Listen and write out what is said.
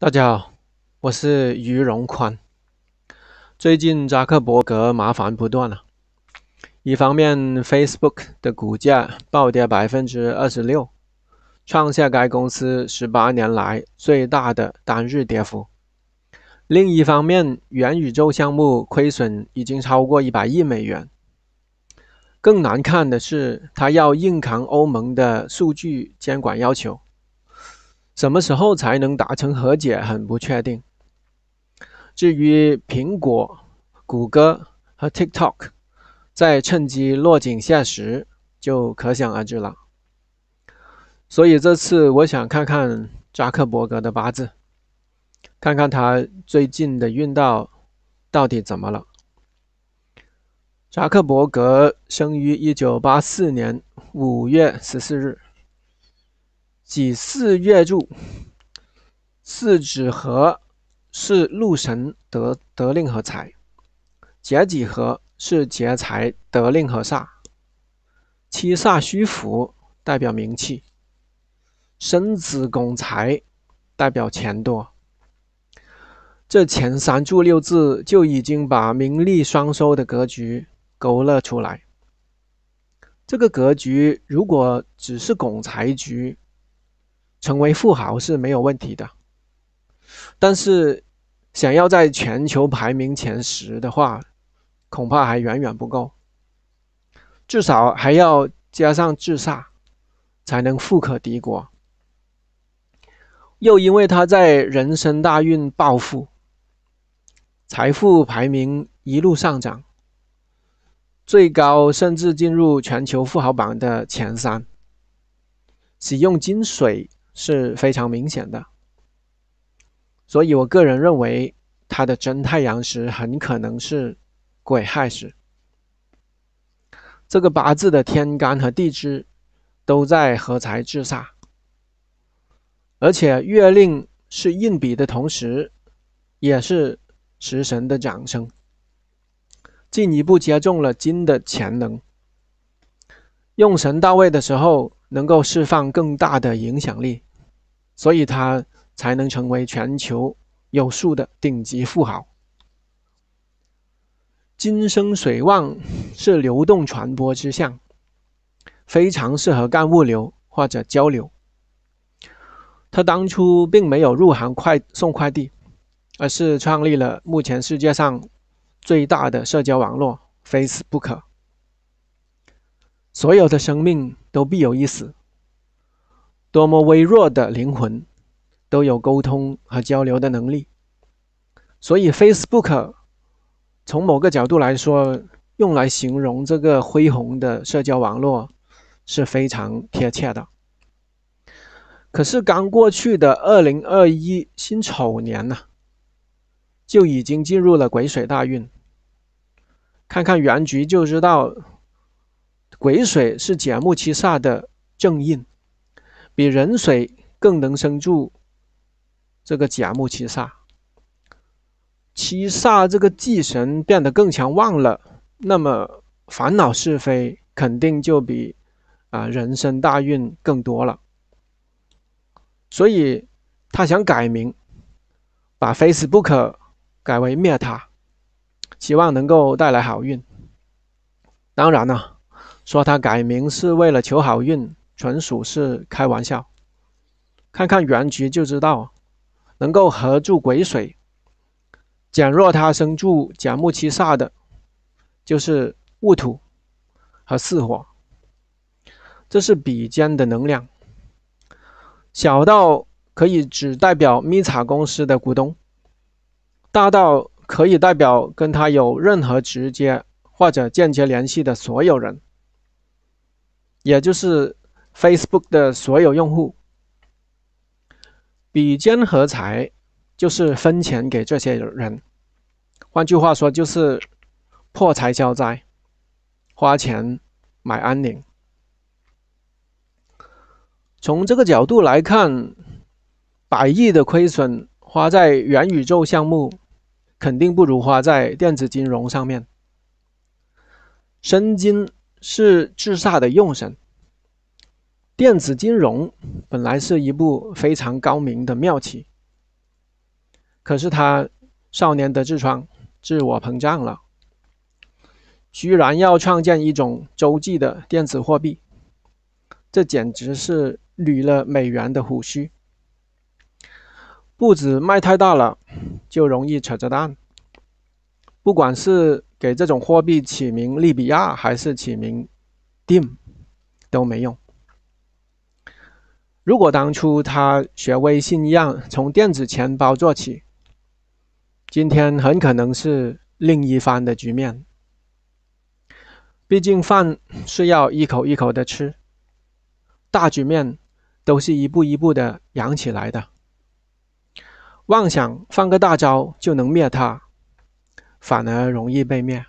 大家好，我是余荣宽。最近扎克伯格麻烦不断了。一方面，Facebook 的股价暴跌百分之二十六，创下该公司十八年来最大的单日跌幅；另一方面，元宇宙项目亏损已经超过一百亿美元。更难看的是，他要硬扛欧盟的数据监管要求。什么时候才能达成和解？很不确定。至于苹果、谷歌和 TikTok 再趁机落井下石，就可想而知了。所以这次我想看看扎克伯格的八字，看看他最近的运道到底怎么了。扎克伯格生于一九八四年五月十四日。己四月柱，四子合是禄神得得令合财，甲己合是劫财得令合煞，七煞虚浮代表名气，申子拱财代表钱多。这前三柱六字就已经把名利双收的格局勾勒出来。这个格局如果只是拱财局。成为富豪是没有问题的，但是想要在全球排名前十的话，恐怕还远远不够，至少还要加上自杀，才能富可敌国。又因为他在人生大运暴富，财富排名一路上涨，最高甚至进入全球富豪榜的前三，使用金水。是非常明显的，所以我个人认为，他的真太阳时很可能是癸亥时。这个八字的天干和地支都在合财制煞，而且月令是印比的同时，也是食神的掌生，进一步加重了金的潜能。用神到位的时候。能够释放更大的影响力，所以他才能成为全球有数的顶级富豪。金生水旺是流动传播之象，非常适合干物流或者交流。他当初并没有入行快送快递，而是创立了目前世界上最大的社交网络 ——Facebook。所有的生命。都必有一死。多么微弱的灵魂，都有沟通和交流的能力。所以 Facebook 从某个角度来说，用来形容这个恢宏的社交网络是非常贴切的。可是刚过去的二零二一辛丑年呢，就已经进入了癸水大运。看看原局就知道。癸水是甲木七煞的正印，比壬水更能生住这个甲木七煞。七煞这个忌神变得更强旺了，那么烦恼是非肯定就比啊人生大运更多了。所以他想改名，把 Facebook 改为灭他，希望能够带来好运。当然了。说他改名是为了求好运，纯属是开玩笑。看看原局就知道，能够合住癸水，减弱他生住甲木七煞的，就是戊土和巳火，这是比肩的能量。小到可以只代表咪彩公司的股东，大到可以代表跟他有任何直接或者间接联系的所有人。也就是 Facebook 的所有用户，比肩合财，就是分钱给这些人。换句话说，就是破财消灾，花钱买安宁。从这个角度来看，百亿的亏损花在元宇宙项目，肯定不如花在电子金融上面。申金。是自煞的用神。电子金融本来是一部非常高明的妙棋，可是他少年得志、疮自我膨胀了，居然要创建一种洲际的电子货币，这简直是捋了美元的胡须。步子迈太大了，就容易扯着蛋。不管是。给这种货币起名利比亚还是起名 DIM 都没用。如果当初他学微信一样从电子钱包做起，今天很可能是另一番的局面。毕竟饭是要一口一口的吃，大局面都是一步一步的养起来的。妄想放个大招就能灭他。反而容易被灭。